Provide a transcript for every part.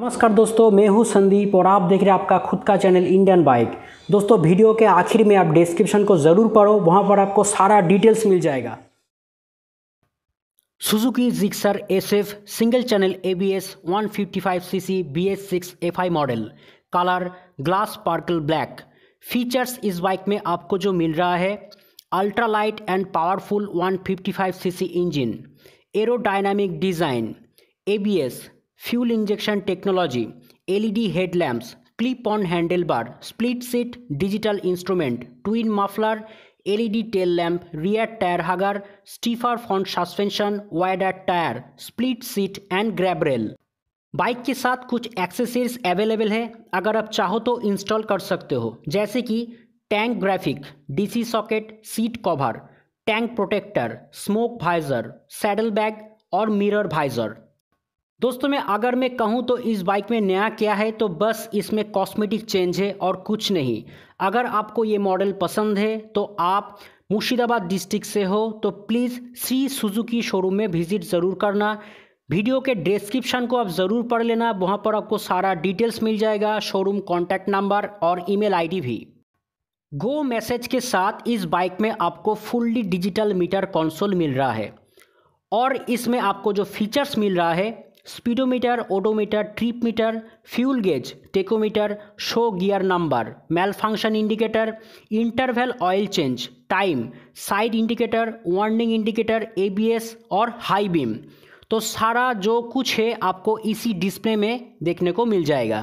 नमस्कार दोस्तों मैं हूं संदीप और आप देख रहे हैं आपका खुद का चैनल इंडियन बाइक दोस्तों वीडियो के आखिर में आप डिस्क्रिप्शन को ज़रूर पढ़ो वहां पर आपको सारा डिटेल्स मिल जाएगा Suzuki Gixxer SF single channel ABS 155 CC BS six FI model colour glass sparkle black features इस बाइक में आपको जो मिल रहा है ultra light and powerful one fifty engine aerodynamic design a fuel injection technology LED headlamps clip on handle bar split seat digital instrument twin muffler LED tail lamp rear tyre hugger stiffer front suspension wider tyre split seat and grab rail bike के साथ कुछ accessories available है अगर आप चाहो तो install कर सकते हो जैसे कि tank graphic DC socket seat cover tank protector smoke visor saddle bag और मिरर वाइजर दोस्तों मैं अगर मैं कहूँ तो इस बाइक में नया क्या है तो बस इसमें कॉस्मेटिक चेंज है और कुछ नहीं अगर आपको ये मॉडल पसंद है तो आप मुर्शिदाबाद डिस्ट्रिक्ट से हो तो प्लीज़ श्री सुजुकी शोरूम में विज़िट ज़रूर करना वीडियो के डिस्क्रिप्शन को आप ज़रूर पढ़ लेना वहाँ पर आपको सारा डिटेल्स मिल जाएगा शोरूम कॉन्टैक्ट नंबर और ई मेल भी गो मैसेज के साथ इस बाइक में आपको फुल्ली डिजिटल मीटर कौनसोल मिल रहा है और इसमें आपको जो फीचर्स मिल रहा है speedometer odometer trip meter fuel gauge tachometer show gear number malfunction indicator interval oil change time side indicator warning indicator A B S और हाई बीम तो सारा जो कुछ है आपको इसी डिस्प्ले में देखने को मिल जाएगा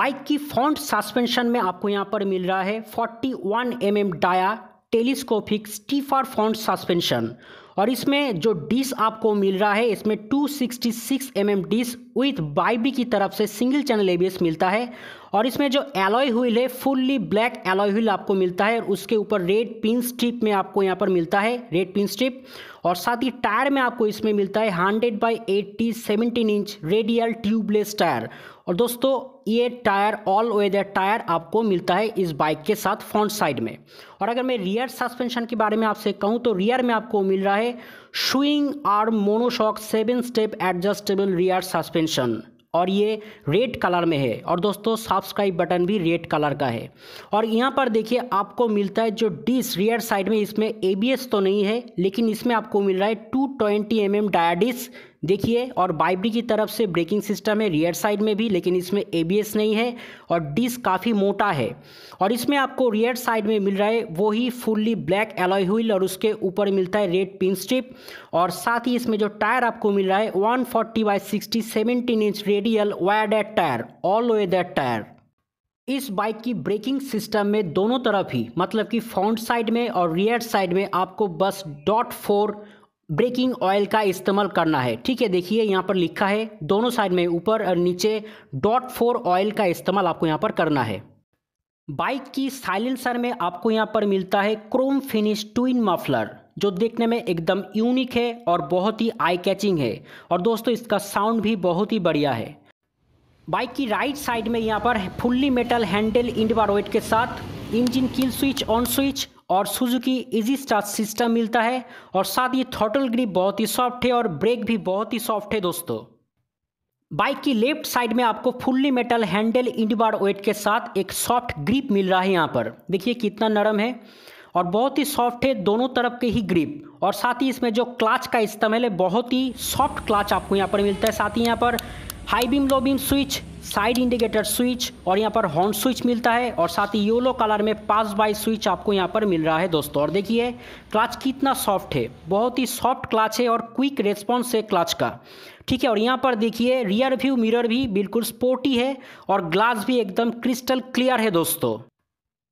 बाइक की फ्रंट सस्पेंशन में आपको यहाँ पर मिल रहा है forty one M M dia telescopic stiffer front suspension और इसमें जो डिश आपको मिल रहा है इसमें 266 sixty six M M disc with Bybre की तरफ से सिंगल चैनल ए मिलता है और इसमें जो एलॉय हुईल है फुल्ली ब्लैक एलॉय हुईल आपको मिलता है और उसके ऊपर रेड पिन स्ट्रिप में आपको यहाँ पर मिलता है रेड पिन स्ट्रिप और साथ ही टायर में आपको इसमें मिलता है hundred by eighty seventeen inch radial tubeless tyre और दोस्तों ये टायर ऑल वेदर टायर आपको मिलता है इस बाइक के साथ फ्रंट साइड में और अगर मैं रियर सस्पेंशन के बारे में आपसे कहूँ तो रियर में आपको मिल रहा है है swing arm monoshock seven step adjustable rear suspension और ये रेड कलर में है और दोस्तों सब्सक्राइब बटन भी रेड कलर का है और यहाँ पर देखिए आपको मिलता है जो डिस रियर साइड में इसमें एबीएस तो नहीं है लेकिन इसमें आपको मिल रहा है two twenty M M dia disc देखिए और बाइबरी की तरफ से ब्रेकिंग सिस्टम है रियर साइड में भी लेकिन इसमें एबीएस नहीं है और डिस्क काफ़ी मोटा है और इसमें आपको रियर साइड में मिल रहा है वो ही फुल्ली ब्लैक एलॉय व्हील और उसके ऊपर मिलता है रेड पिन स्ट्रिप और साथ ही इसमें जो टायर आपको मिल रहा है one forty by sixty seventeen inch radial that tyre all that tyre इस बाइक की ब्रेकिंग सिस्टम में दोनों तरफ ही मतलब कि फ्रंट साइड में और रियर साइड में आपको बस डॉट फोर ब्रेकिंग ऑयल का इस्तेमाल करना है ठीक है देखिए यहाँ पर लिखा है दोनों साइड में ऊपर और नीचे डॉट फोर ऑयल का इस्तेमाल आपको यहाँ पर करना है बाइक की साइलेंसर में आपको यहाँ पर मिलता है क्रोम फिनिश ट्विन मफलर जो देखने में एकदम यूनिक है और बहुत ही आई कैचिंग है और दोस्तों इसका साउंड भी बहुत ही बढ़िया है बाइक की राइट साइड में यहाँ पर फुल्ली मेटल हैंडल इंडवा बार के साथ engine kill switch on switch और सुजुकी इजी स्टार्ट सिस्टम मिलता है और साथ ही थॉटल ग्रिप बहुत ही सॉफ्ट है और ब्रेक भी बहुत ही सॉफ्ट है दोस्तों बाइक की लेफ्ट साइड में आपको fully metal handle end bar weight के साथ एक सॉफ्ट ग्रिप मिल रहा है यहाँ पर देखिए कितना नरम है और बहुत ही सॉफ्ट है दोनों तरफ के ही ग्रिप और साथ ही इसमें जो क्लाच का इस्तेमाल है बहुत ही सॉफ्ट क्लाच आपको यहाँ पर मिलता है साथ ही यहाँ पर high beam low beam switch side indicator switch और यहाँ पर हॉर्न स्विच मिलता है और साथ ही येलो कलर में पास बाई स्विच आपको यहाँ पर मिल रहा है दोस्तों और देखिए क्लच कितना सॉफ्ट है बहुत ही सॉफ्ट क्लच है और क्विक रेस्पॉन्स है क्लच का ठीक है और यहाँ पर देखिए रियर व्यू मिरर भी बिल्कुल स्पोर्टी है और ग्लास भी एकदम क्रिस्टल क्लियर है दोस्तों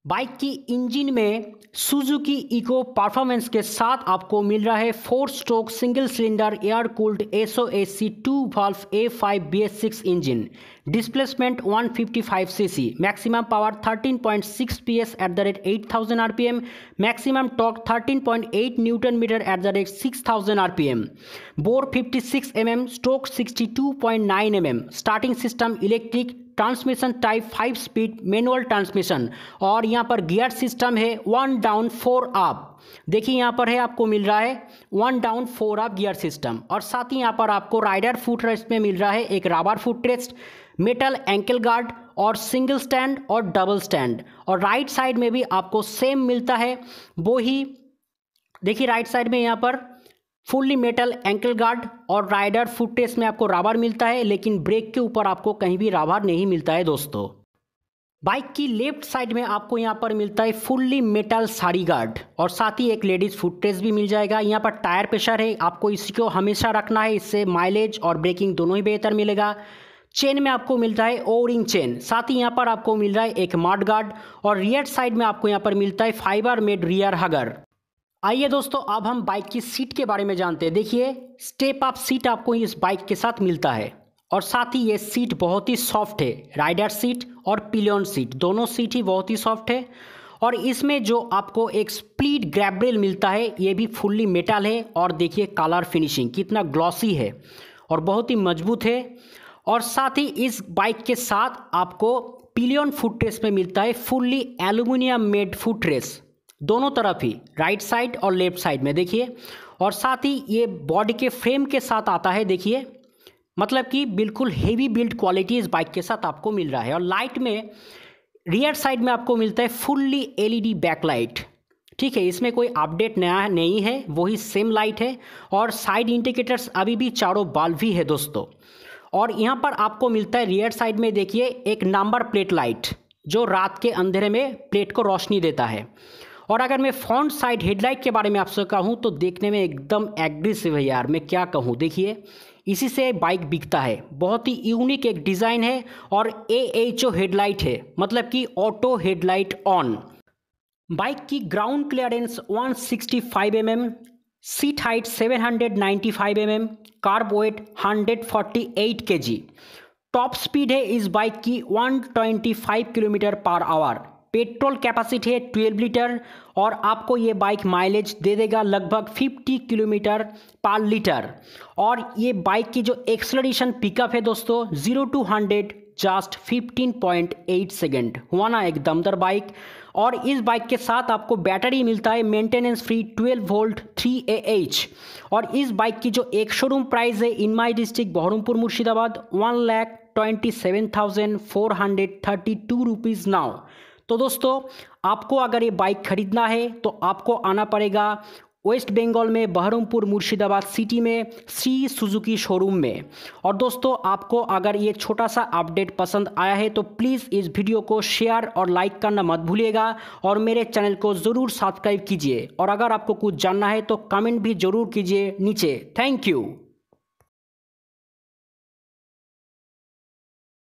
बाइक की इंजन में सुजुकी इको परफॉर्मेंस के साथ आपको मिल रहा है four stroke single cylinder air cooled S O A C two valve A five B S six engine displacement 155 CC maximum power 13.6 S at the rate eight thousand R P M maximum point eight newton metre at the rate six thousand R P M bore fifty six M M stroke M M starting system electric transmission type five speed manual transmission और यहाँ पर gear system है one down four आप देखिए यहाँ पर है आपको मिल रहा है वन डाउन फोर आप गियर सिस्टम और साथ ही यहाँ पर आपको राइडर फुट रेस्ट में मिल रहा है एक rubber foot rest metal ankle guard और सिंगल स्टैंड और डबल स्टैंड और राइट साइड में भी आपको सेम मिलता है वो ही देखिए राइट साइड में यहाँ पर फुल्ली मेटल एंकल गार्ड और राइडर फुट रेस में आपको राबर मिलता है लेकिन ब्रेक के ऊपर आपको कहीं भी राबर नहीं मिलता है दोस्तों बाइक की लेफ्ट साइड में आपको यहाँ पर मिलता है फुल्ली मेटल साड़ी गार्ड और साथ ही एक लेडीज़ फुट रेस भी मिल जाएगा यहाँ पर टायर प्रेशर है आपको इसी को हमेशा रखना है इससे माइलेज और ब्रेकिंग दोनों ही बेहतर मिलेगा चेन में आपको मिलता है ओवरिंग चेन साथ ही यहाँ पर आपको मिल रहा है एक मार्ट गार्ड और रियर साइड में आपको यहाँ पर मिलता है फाइबर मेड रियर हगर आइए दोस्तों अब हम बाइक की सीट के बारे में जानते हैं देखिए स्टेप अप सीट आपको इस बाइक के साथ मिलता है और साथ ही ये सीट बहुत ही सॉफ्ट है राइडर सीट और पिलियन सीट दोनों सीट ही बहुत ही सॉफ्ट है और इसमें जो आपको एक स्प्लिट ग्रैब्रेल मिलता है ये भी फुल्ली मेटल है और देखिए कलर फिनिशिंग कितना ग्लॉसी है और बहुत ही मजबूत है और साथ ही इस बाइक के साथ आपको पिलियन फुट रेस में मिलता है fully aluminium made foot rest दोनों तरफ ही राइट साइड और लेफ्ट साइड में देखिए और साथ ही ये बॉडी के फ्रेम के साथ आता है देखिए मतलब कि बिल्कुल हेवी बिल्ड क्वालिटी इस बाइक के साथ आपको मिल रहा है और लाइट में रियर साइड में आपको मिलता है फुल्ली एलईडी बैकलाइट ठीक है इसमें कोई अपडेट नया नहीं है वही सेम लाइट है और साइड इंडिकेटर्स अभी भी चारों बाल्व ही है दोस्तों और यहाँ पर आपको मिलता है रियर साइड में देखिए एक नंबर प्लेट लाइट जो रात के अंधेरे में प्लेट को रोशनी देता है और अगर मैं फ्रंट साइड हेडलाइट के बारे में आपसे कहूँ तो देखने में एकदम एग्रेसिव है यार मैं क्या कहूँ देखिए इसी से बाइक बिकता है बहुत ही यूनिक एक डिज़ाइन है और ए एच ओ हेडलाइट है मतलब कि ऑटो हेडलाइट ऑन बाइक की ground clearance 165 sixty M seat height 795 hundred kerb weight 148 G top speed है इस बाइक की 125 kilometre per hour petrol capacity है ट्वेल्व लीटर और आपको ये बाइक माइलेज दे देगा लगभग 50 किलोमीटर पर लीटर और ये बाइक की जो एक्सलरेशन पिकअप है दोस्तों zero to hundred just 15.8 second हुआ ना एक दमदार बाइक और इस बाइक के साथ आपको बैटरी मिलता है मेंटेनेंस फ्री 12 वोल्ट 3 ए और इस बाइक की जो एक शोरूम प्राइस है in my district Baharampur Murshidabad one lakh twenty seven thousand four hundred thirty two rupees now तो दोस्तों आपको अगर ये बाइक खरीदना है तो आपको आना पड़ेगा वेस्ट बंगाल में बहरमपुर मुर्शिदाबाद सिटी में श्री सुजुकी शोरूम में और दोस्तों आपको अगर ये छोटा सा अपडेट पसंद आया है तो प्लीज़ इस वीडियो को शेयर और लाइक करना मत भूलिएगा और मेरे चैनल को ज़रूर सब्सक्राइब कीजिए और अगर आपको कुछ जानना है तो कमेंट भी ज़रूर कीजिए नीचे थैंक यू